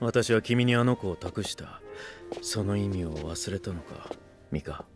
私は君にあの子を託したその意味を忘れたのかミカ